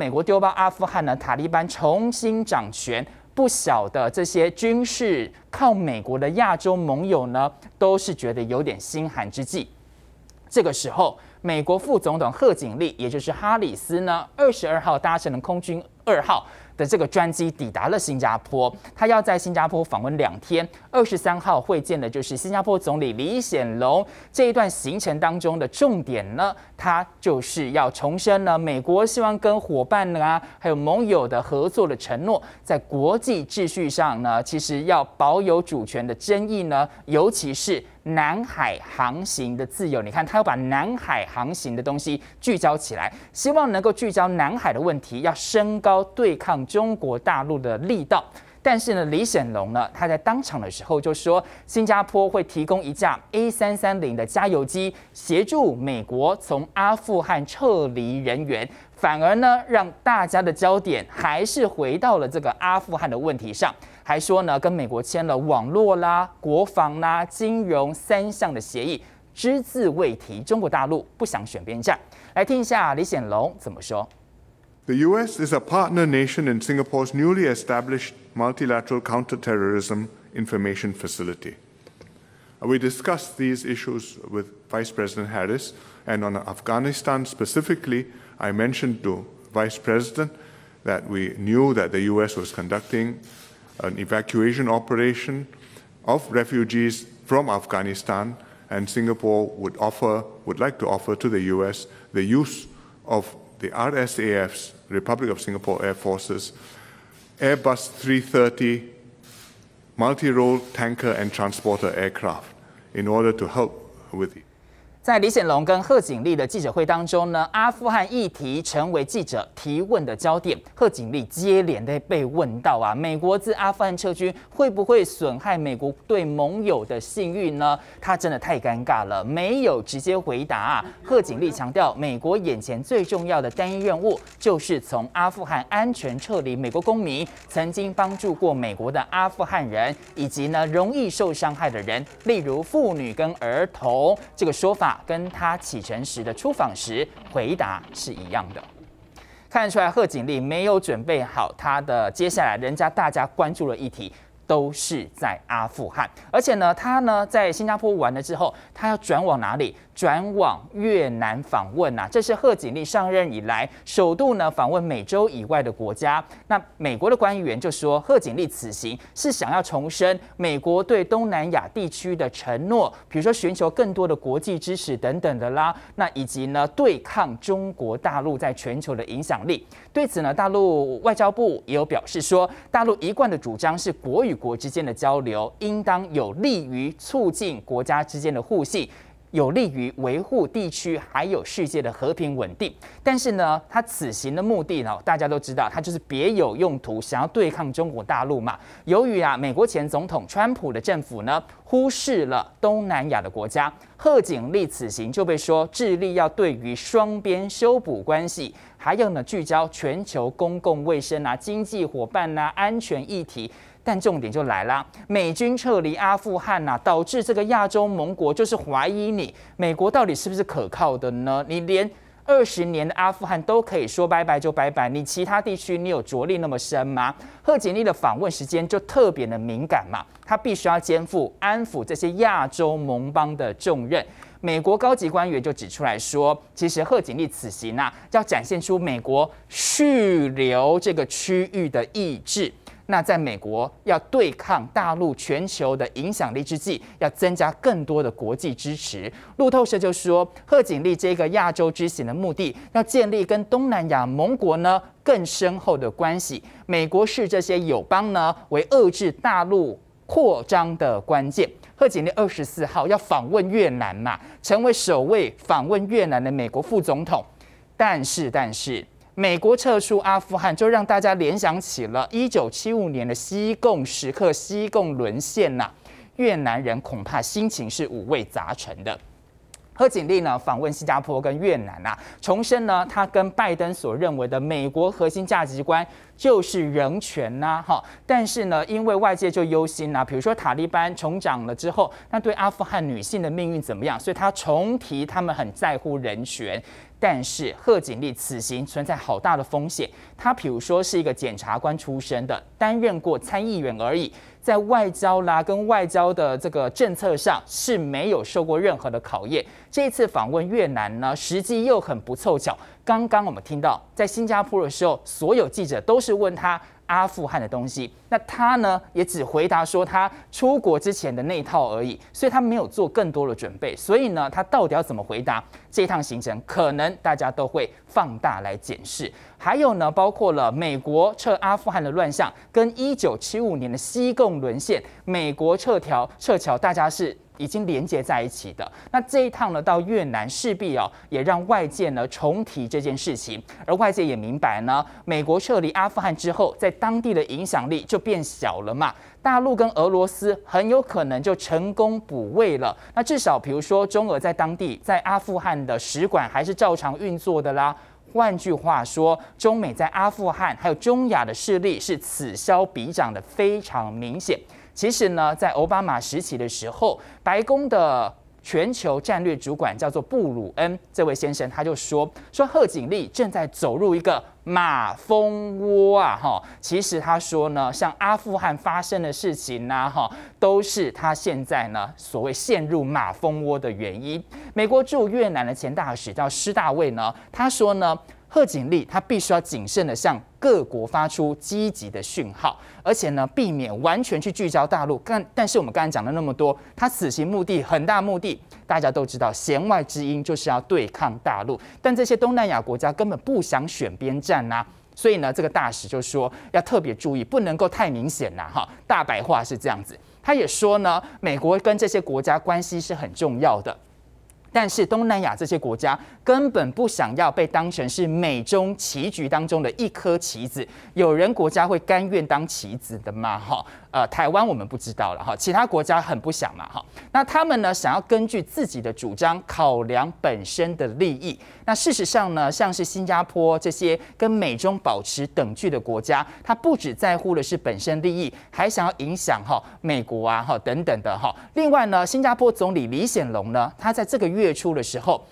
美国丢包阿富汗呢，塔利班重新掌权，不小的这些军事靠美国的亚洲盟友呢，都是觉得有点心寒之际，这个时候，美国副总统贺锦丽，也就是哈里斯呢，二十二号搭乘了空军二号。的这个专机抵达了新加坡，他要在新加坡访问两天。二十三号会见的就是新加坡总理李显龙。这一段行程当中的重点呢，他就是要重申呢，美国希望跟伙伴呢，还有盟友的合作的承诺，在国际秩序上呢，其实要保有主权的争议呢，尤其是南海航行的自由。你看，他要把南海航行的东西聚焦起来，希望能够聚焦南海的问题，要升高对抗。中国大陆的力道，但是呢，李显龙呢，他在当场的时候就说，新加坡会提供一架 A 三三零的加油机协助美国从阿富汗撤离人员，反而呢，让大家的焦点还是回到了这个阿富汗的问题上，还说呢，跟美国签了网络啦、国防啦、金融三项的协议，只字未提中国大陆不想选边站，来听一下李显龙怎么说。The US is a partner nation in Singapore's newly established multilateral counterterrorism information facility. Uh, we discussed these issues with Vice President Harris, and on Afghanistan specifically, I mentioned to Vice President that we knew that the US was conducting an evacuation operation of refugees from Afghanistan, and Singapore would offer, would like to offer to the US the use of the RSAF's, Republic of Singapore Air Force's, Airbus 330 multi-role tanker and transporter aircraft in order to help with it. 在李显龙跟贺锦丽的记者会当中呢，阿富汗议题成为记者提问的焦点。贺锦丽接连的被问到啊，美国自阿富汗撤军会不会损害美国对盟友的信誉呢？他真的太尴尬了，没有直接回答。贺锦丽强调，美国眼前最重要的单一任务就是从阿富汗安全撤离美国公民、曾经帮助过美国的阿富汗人以及呢容易受伤害的人，例如妇女跟儿童。这个说法。跟他启程时的出访时回答是一样的，看得出来贺锦丽没有准备好他的接下来人家大家关注的议题。都是在阿富汗，而且呢，他呢在新加坡完了之后，他要转往哪里？转往越南访问啊！这是贺锦丽上任以来首度呢访问美洲以外的国家。那美国的官员就说，贺锦丽此行是想要重申美国对东南亚地区的承诺，比如说寻求更多的国际支持等等的啦。那以及呢对抗中国大陆在全球的影响力。对此呢，大陆外交部也有表示说，大陆一贯的主张是国与。国之间的交流应当有利于促进国家之间的互信，有利于维护地区还有世界的和平稳定。但是呢，他此行的目的呢，大家都知道，他就是别有用途，想要对抗中国大陆嘛。由于啊，美国前总统川普的政府呢，忽视了东南亚的国家，贺锦丽此行就被说致力要对于双边修补关系，还有呢聚焦全球公共卫生啊、经济伙伴啊、安全议题。但重点就来了，美军撤离阿富汗呐，导致这个亚洲盟国就是怀疑你美国到底是不是可靠的呢？你连二十年的阿富汗都可以说拜拜就拜拜，你其他地区你有着力那么深吗？贺锦丽的访问时间就特别的敏感嘛，他必须要肩负安抚这些亚洲盟邦的重任。美国高级官员就指出来说，其实贺锦丽此行呢，要展现出美国蓄留这个区域的意志。那在美国要对抗大陆全球的影响力之际，要增加更多的国际支持。路透社就说，贺锦丽这个亚洲之行的目的，要建立跟东南亚盟国呢更深厚的关系。美国视这些友邦呢为遏制大陆扩张的关键。贺锦丽二十四号要访问越南嘛，成为首位访问越南的美国副总统。但是，但是。美国撤出阿富汗，就让大家联想起了一九七五年的西贡时刻，西贡沦陷呐，越南人恐怕心情是五味杂陈的。贺锦丽呢访问新加坡跟越南呐，重申呢她跟拜登所认为的美国核心价值观就是人权呐，哈，但是呢因为外界就忧心呐，比如说塔利班重掌了之后，那对阿富汗女性的命运怎么样？所以她重提他们很在乎人权，但是贺锦丽此行存在好大的风险，她比如说是一个检察官出身的，担任过参议员而已。在外交啦，跟外交的这个政策上是没有受过任何的考验。这次访问越南呢，时机又很不凑巧。刚刚我们听到，在新加坡的时候，所有记者都是问他。阿富汗的东西，那他呢也只回答说他出国之前的那一套而已，所以他没有做更多的准备，所以呢他到底要怎么回答这一趟行程，可能大家都会放大来检视。还有呢，包括了美国撤阿富汗的乱象，跟一九七五年的西贡沦陷，美国撤侨撤侨，大家是。已经连接在一起的。那这一趟呢，到越南势必哦，也让外界呢重提这件事情。而外界也明白呢，美国撤离阿富汗之后，在当地的影响力就变小了嘛。大陆跟俄罗斯很有可能就成功补位了。那至少，比如说，中俄在当地在阿富汗的使馆还是照常运作的啦。换句话说，中美在阿富汗还有中亚的势力是此消彼长的非常明显。其实呢，在奥巴马时期的时候，白宫的全球战略主管叫做布鲁恩这位先生，他就说说贺锦丽正在走入一个马蜂窝啊！哈，其实他说呢，像阿富汗发生的事情呢，哈，都是他现在呢所谓陷入马蜂窝的原因。美国驻越南的前大使叫施大卫呢，他说呢，贺锦丽他必须要谨慎的向。各国发出积极的讯号，而且呢，避免完全去聚焦大陆。但但是我们刚才讲了那么多，他此行目的很大，目的大家都知道，弦外之音就是要对抗大陆。但这些东南亚国家根本不想选边站呐，所以呢，这个大使就说要特别注意，不能够太明显呐。哈，大白话是这样子。他也说呢，美国跟这些国家关系是很重要的。但是东南亚这些国家根本不想要被当成是美中棋局当中的一颗棋子，有人国家会甘愿当棋子的吗？哈。呃，台湾我们不知道了哈，其他国家很不想嘛哈。那他们呢，想要根据自己的主张考量本身的利益。那事实上呢，像是新加坡这些跟美中保持等距的国家，它不止在乎的是本身利益，还想要影响哈美国啊哈等等的哈。另外呢，新加坡总理李显龙呢，他在这个月初的时候。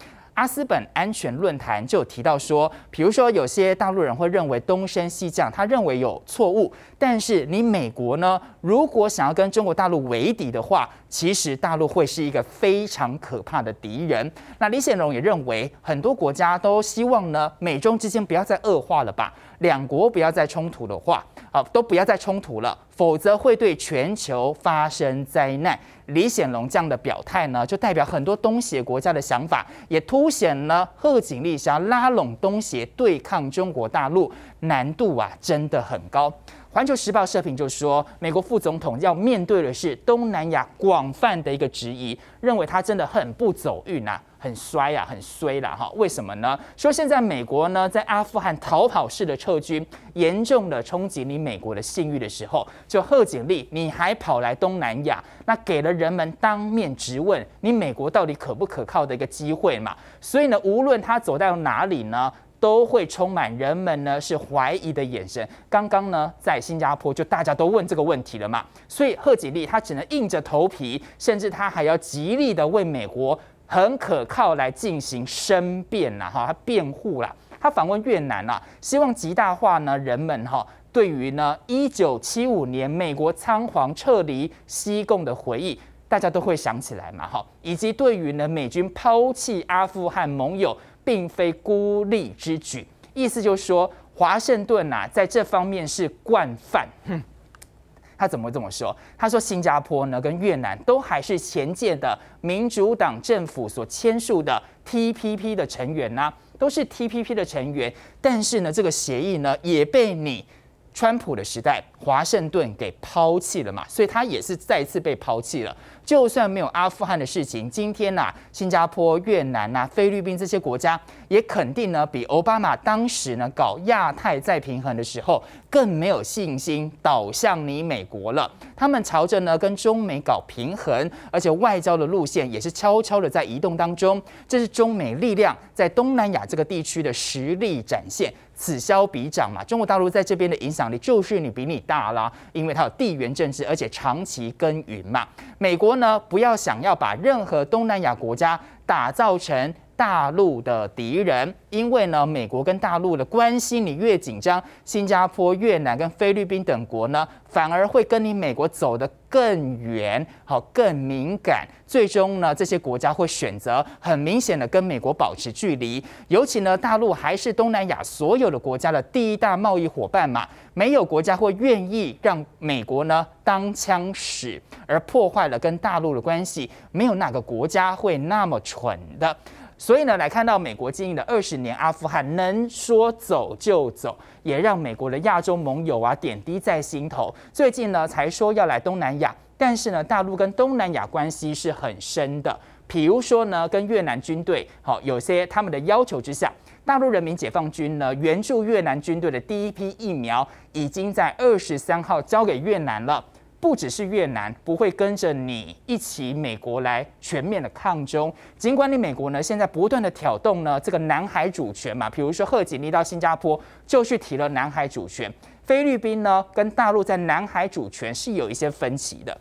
阿斯本安全论坛就提到说，比如说有些大陆人会认为东升西降，他认为有错误。但是你美国呢，如果想要跟中国大陆为敌的话？其实大陆会是一个非常可怕的敌人。那李显龙也认为，很多国家都希望呢，美中之间不要再恶化了吧？两国不要再冲突的话，好，都不要再冲突了，否则会对全球发生灾难。李显龙这样的表态呢，就代表很多东协国家的想法，也凸显了贺锦丽想要拉拢东协对抗中国大陆难度啊，真的很高。《环球时报》社评就说，美国副总统要面对的是东南亚广泛的一个质疑，认为他真的很不走运啊，很衰啊，很衰了哈。为什么呢？说现在美国呢，在阿富汗逃跑式的撤军，严重的冲击你美国的信誉的时候，就贺锦丽，你还跑来东南亚，那给了人们当面质问你美国到底可不可靠的一个机会嘛。所以呢，无论他走到哪里呢？都会充满人们呢是怀疑的眼神。刚刚呢在新加坡就大家都问这个问题了嘛，所以贺锦丽她只能硬着头皮，甚至她还要极力的为美国很可靠来进行申辩呐，哈，她辩护啦。她访问越南啦，希望极大化呢人们哈对于呢一九七五年美国仓皇撤离西贡的回忆，大家都会想起来嘛，哈，以及对于呢美军抛弃阿富汗盟友。并非孤立之举，意思就是说，华盛顿呐，在这方面是惯犯。哼 他怎么这么说？他说，新加坡呢，跟越南都还是前届的民主党政府所签署的 TPP 的成员呢，都是 TPP 的成员。但是呢，这个协议呢，也被你川普的时代。华盛顿给抛弃了嘛，所以他也是再次被抛弃了。就算没有阿富汗的事情，今天呐，新加坡、越南呐、菲律宾这些国家也肯定呢，比奥巴马当时呢搞亚太再平衡的时候更没有信心，倒向你美国了。他们朝着呢跟中美搞平衡，而且外交的路线也是悄悄的在移动当中。这是中美力量在东南亚这个地区的实力展现，此消彼长嘛。中国大陆在这边的影响力就是你比你。大啦，因为它有地缘政治，而且长期耕耘嘛。美国呢，不要想要把任何东南亚国家打造成。大陆的敌人，因为呢，美国跟大陆的关系你越紧张，新加坡、越南跟菲律宾等国呢，反而会跟你美国走得更远，好更敏感，最终呢，这些国家会选择很明显的跟美国保持距离。尤其呢，大陆还是东南亚所有的国家的第一大贸易伙伴嘛，没有国家会愿意让美国呢当枪使，而破坏了跟大陆的关系，没有哪个国家会那么蠢的。所以呢，来看到美国经营的二十年阿富汗能说走就走，也让美国的亚洲盟友啊点滴在心头。最近呢，才说要来东南亚，但是呢，大陆跟东南亚关系是很深的。比如说呢，跟越南军队，好有些他们的要求之下，大陆人民解放军呢援助越南军队的第一批疫苗，已经在二十三号交给越南了。不只是越南不会跟着你一起美国来全面的抗中，尽管你美国呢现在不断的挑动呢这个南海主权嘛，比如说贺锦丽到新加坡就去提了南海主权，菲律宾呢跟大陆在南海主权是有一些分歧的。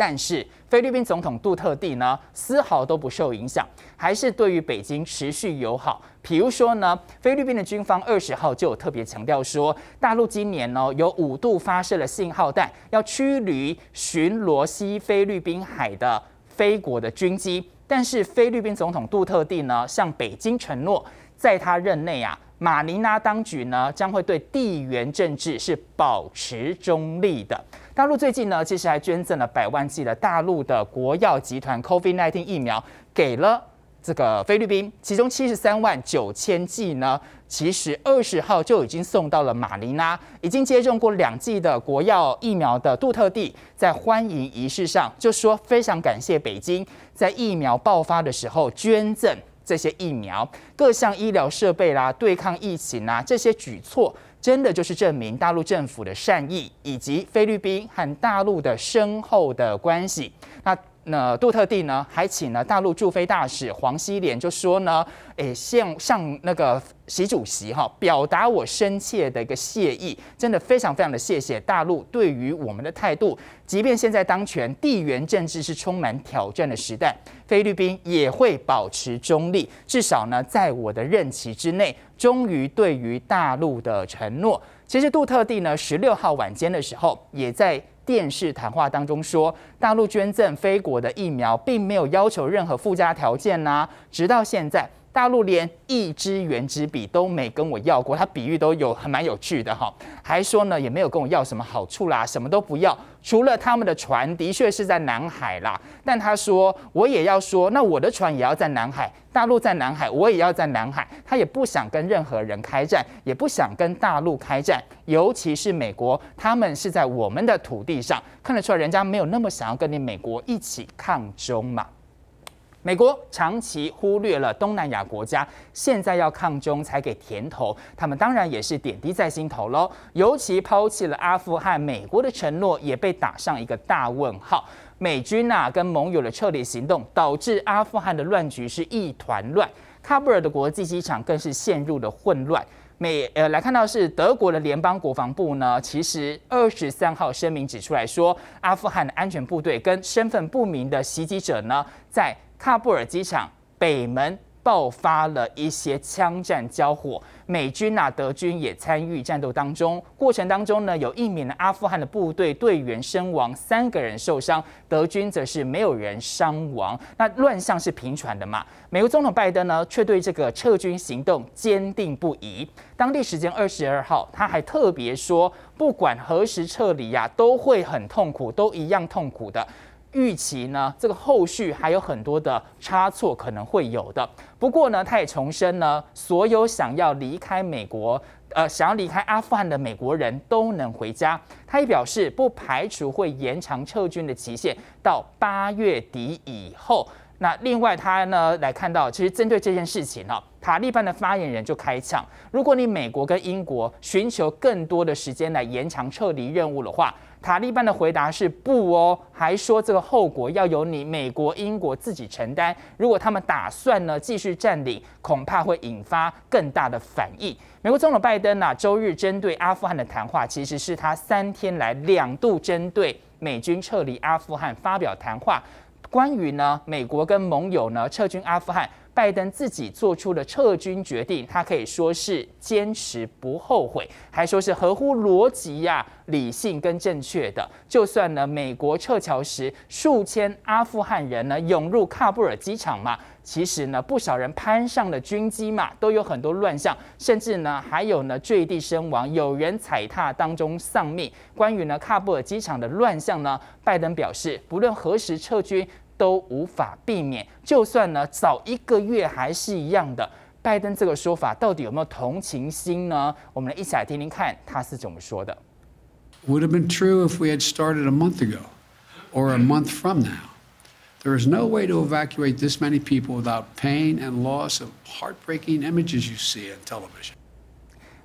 但是菲律宾总统杜特地呢，丝毫都不受影响，还是对于北京持续友好。比如说呢，菲律宾的军方二十号就有特别强调说，大陆今年呢有五度发射了信号弹，要驱离巡逻西菲律宾海的菲国的军机。但是菲律宾总统杜特地呢，向北京承诺，在他任内啊，马尼拉当局呢将会对地缘政治是保持中立的。大陆最近呢，其实还捐赠了百万剂的大陆的国药集团 COVID-19 疫苗，给了这个菲律宾，其中七十三万九千剂呢，其实二十号就已经送到了马尼拉。已经接种过两剂的国药疫苗的杜特地，在欢迎仪式上就说，非常感谢北京在疫苗爆发的时候捐赠这些疫苗、各项医疗设备啦，对抗疫情啦这些举措。真的就是证明大陆政府的善意，以及菲律宾和大陆的深厚的关系。那。那杜特地呢，还请了大陆驻菲大使黄希连，就说呢，诶，向向那个习主席哈，表达我深切的一个谢意，真的非常非常的谢谢大陆对于我们的态度。即便现在当权，地缘政治是充满挑战的时代，菲律宾也会保持中立，至少呢，在我的任期之内，忠于对于大陆的承诺。其实杜特地呢，十六号晚间的时候，也在。电视谈话当中说，大陆捐赠非国的疫苗，并没有要求任何附加条件呐，直到现在。大陆连一支圆珠笔都没跟我要过，他比喻都有很蛮有趣的哈，还说呢也没有跟我要什么好处啦，什么都不要，除了他们的船的确是在南海啦。但他说我也要说，那我的船也要在南海，大陆在南海，我也要在南海。他也不想跟任何人开战，也不想跟大陆开战，尤其是美国，他们是在我们的土地上，看得出来人家没有那么想要跟你美国一起抗中嘛。美国长期忽略了东南亚国家，现在要抗中才给甜头，他们当然也是点滴在心头喽。尤其抛弃了阿富汗，美国的承诺也被打上一个大问号。美军呐跟盟友的撤离行动，导致阿富汗的乱局是一团乱，喀布尔的国际机场更是陷入了混乱。美呃来看到是德国的联邦国防部呢，其实二十三号声明指出来说，阿富汗的安全部队跟身份不明的袭击者呢，在喀布尔机场北门爆发了一些枪战交火，美军啊德军也参与战斗当中。过程当中呢，有一名阿富汗的部队队员身亡，三个人受伤，德军则是没有人伤亡。那乱象是频传的嘛？美国总统拜登呢，却对这个撤军行动坚定不移。当地时间二十二号，他还特别说，不管何时撤离呀，都会很痛苦，都一样痛苦的。预期呢，这个后续还有很多的差错可能会有的。不过呢，他也重申呢，所有想要离开美国、呃，想要离开阿富汗的美国人都能回家。他也表示不排除会延长撤军的期限到八月底以后。那另外，他呢来看到，其实针对这件事情呢，塔利班的发言人就开枪：如果你美国跟英国寻求更多的时间来延长撤离任务的话，塔利班的回答是不哦，还说这个后果要由你美国、英国自己承担。如果他们打算呢继续占领，恐怕会引发更大的反应。美国总统拜登呢周日针对阿富汗的谈话，其实是他三天来两度针对美军撤离阿富汗发表谈话。关于呢美国跟盟友呢撤军阿富汗。拜登自己做出了撤军决定，他可以说是坚持不后悔，还说是合乎逻辑呀、理性跟正确的。就算呢，美国撤侨时，数千阿富汗人呢涌入喀布尔机场嘛，其实呢，不少人攀上了军机嘛，都有很多乱象，甚至呢，还有呢坠地身亡，有人踩踏当中丧命。关于呢喀布尔机场的乱象呢，拜登表示，不论何时撤军。都无法避免，就算呢早一个月还是一样的。拜登这个说法到底有没有同情心呢？我们来一起来听听看他是怎么说的。Would have been true if we had started a month ago, or a month from now. There is no way to evacuate this many people without pain and loss of heartbreaking images you see on television.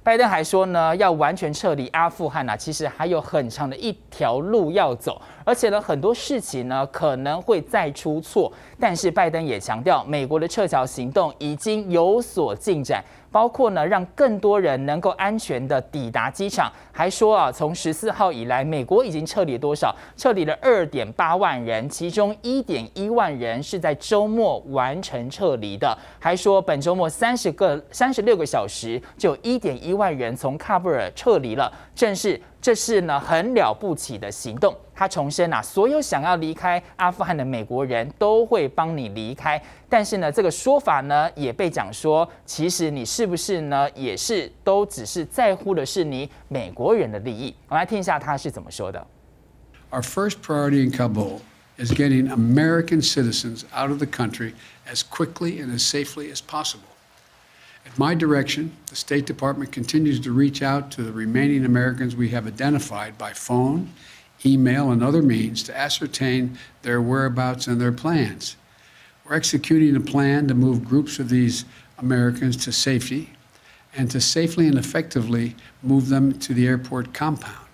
拜登还说呢，要完全撤离阿富汗呐，其实还有很长的一条路要走，而且呢，很多事情呢可能会再出错。但是拜登也强调，美国的撤侨行动已经有所进展。包括呢，让更多人能够安全的抵达机场。还说啊，从十四号以来，美国已经撤离多少？撤离了二点八万人，其中一点一万人是在周末完成撤离的。还说本周末三十个三十六个小时，就一点一万人从喀布尔撤离了，正是。这是呢很了不起的行动。他重申啊，所有想要离开阿富汗的美国人都会帮你离开。但是呢，这个说法呢也被讲说，其实你是不是呢也是都只是在乎的是你美国人的利益。我们来听一下他是怎么说的。Our first priority in Kabul is getting American citizens out of the country as quickly and as safely as possible. At my direction, the State Department continues to reach out to the remaining Americans we have identified by phone, email, and other means to ascertain their whereabouts and their plans. We're executing a plan to move groups of these Americans to safety and to safely and effectively move them to the airport compound.